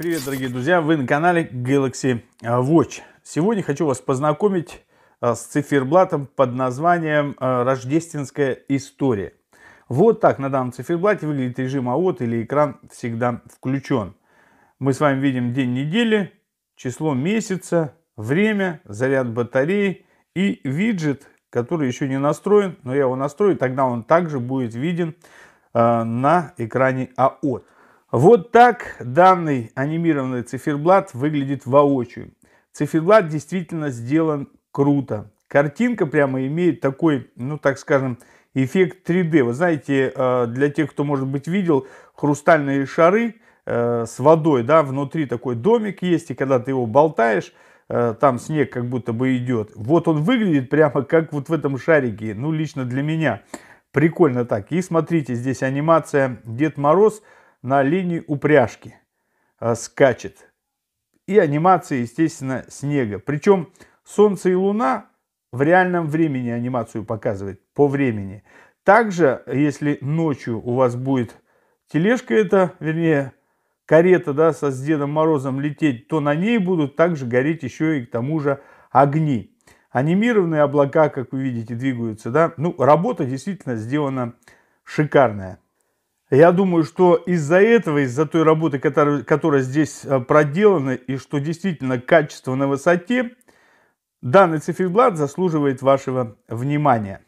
привет, дорогие друзья! Вы на канале Galaxy Watch. Сегодня хочу вас познакомить а, с циферблатом под названием а, «Рождественская история». Вот так на данном циферблате выглядит режим АОТ или экран всегда включен. Мы с вами видим день недели, число месяца, время, заряд батареи и виджет, который еще не настроен, но я его настрою, тогда он также будет виден а, на экране АОТ. Вот так данный анимированный циферблат выглядит воочию. Циферблат действительно сделан круто. Картинка прямо имеет такой, ну так скажем, эффект 3D. Вы знаете, э, для тех, кто, может быть, видел, хрустальные шары э, с водой, да, внутри такой домик есть, и когда ты его болтаешь, э, там снег как будто бы идет. Вот он выглядит прямо как вот в этом шарике, ну лично для меня. Прикольно так. И смотрите, здесь анимация Дед Мороз – на линии упряжки э, скачет. И анимация, естественно, снега. Причем Солнце и Луна в реальном времени анимацию показывает, по времени. Также, если ночью у вас будет тележка это, вернее, карета да, со с Дедом Морозом лететь, то на ней будут также гореть еще и к тому же огни. Анимированные облака, как вы видите, двигаются. Да? Ну, работа действительно сделана шикарная. Я думаю, что из-за этого, из-за той работы, которая, которая здесь э, проделана, и что действительно качество на высоте, данный циферблат заслуживает вашего внимания.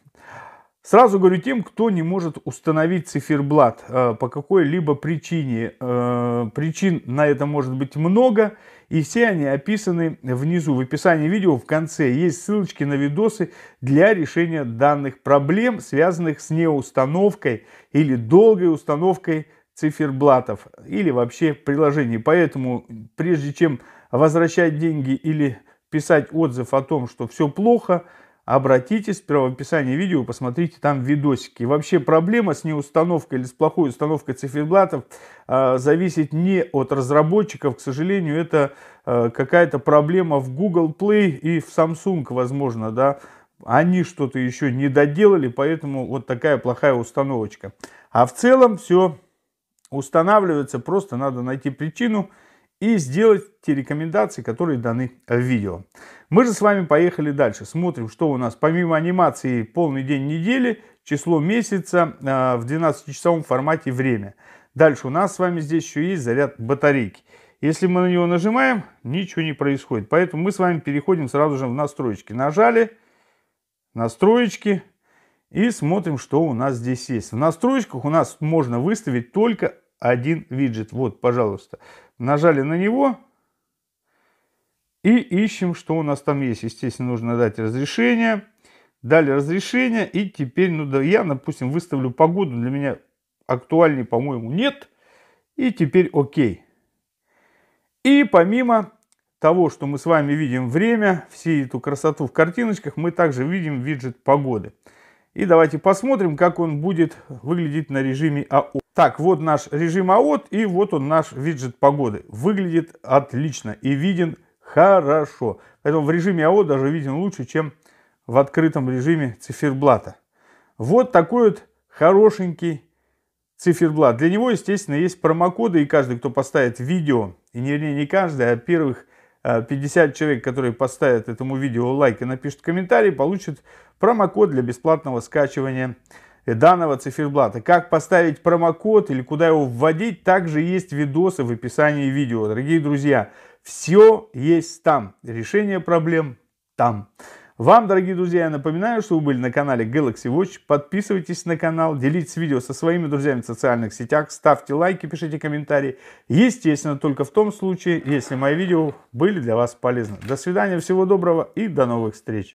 Сразу говорю тем, кто не может установить циферблат э, по какой-либо причине. Э, причин на это может быть много, и все они описаны внизу. В описании видео в конце есть ссылочки на видосы для решения данных проблем, связанных с неустановкой или долгой установкой циферблатов или вообще приложений. Поэтому прежде чем возвращать деньги или писать отзыв о том, что все плохо, обратитесь прямо в описании видео, посмотрите там видосики. И вообще проблема с неустановкой или с плохой установкой циферблатов э, зависит не от разработчиков, к сожалению, это э, какая-то проблема в Google Play и в Samsung, возможно, да. Они что-то еще не доделали, поэтому вот такая плохая установочка. А в целом все устанавливается, просто надо найти причину – и сделать те рекомендации, которые даны в видео. Мы же с вами поехали дальше. Смотрим, что у нас помимо анимации полный день недели, число месяца а, в 12-часовом формате время. Дальше у нас с вами здесь еще есть заряд батарейки. Если мы на него нажимаем, ничего не происходит. Поэтому мы с вами переходим сразу же в настройки. Нажали, настройки и смотрим, что у нас здесь есть. В настройках у нас можно выставить только один виджет. Вот, пожалуйста. Нажали на него и ищем, что у нас там есть. Естественно, нужно дать разрешение. Дали разрешение и теперь, ну да, я, допустим, выставлю погоду. Для меня актуальней, по-моему, нет. И теперь окей. И помимо того, что мы с вами видим время, всю эту красоту в картиночках, мы также видим виджет погоды. И давайте посмотрим, как он будет выглядеть на режиме АО. Так, вот наш режим АОТ и вот он наш виджет погоды. Выглядит отлично и виден хорошо. Поэтому в режиме АО даже виден лучше, чем в открытом режиме циферблата. Вот такой вот хорошенький циферблат. Для него, естественно, есть промокоды, и каждый, кто поставит видео, и не, не каждый, а первых 50 э, человек, которые поставят этому видео лайк и напишут комментарий, получат промокод для бесплатного скачивания э, данного циферблата. Как поставить промокод или куда его вводить, также есть видосы в описании видео. Дорогие друзья, все есть там. Решение проблем там. Вам, дорогие друзья, я напоминаю, что вы были на канале Galaxy Watch. Подписывайтесь на канал, делитесь видео со своими друзьями в социальных сетях, ставьте лайки, пишите комментарии. Естественно, только в том случае, если мои видео были для вас полезны. До свидания, всего доброго и до новых встреч.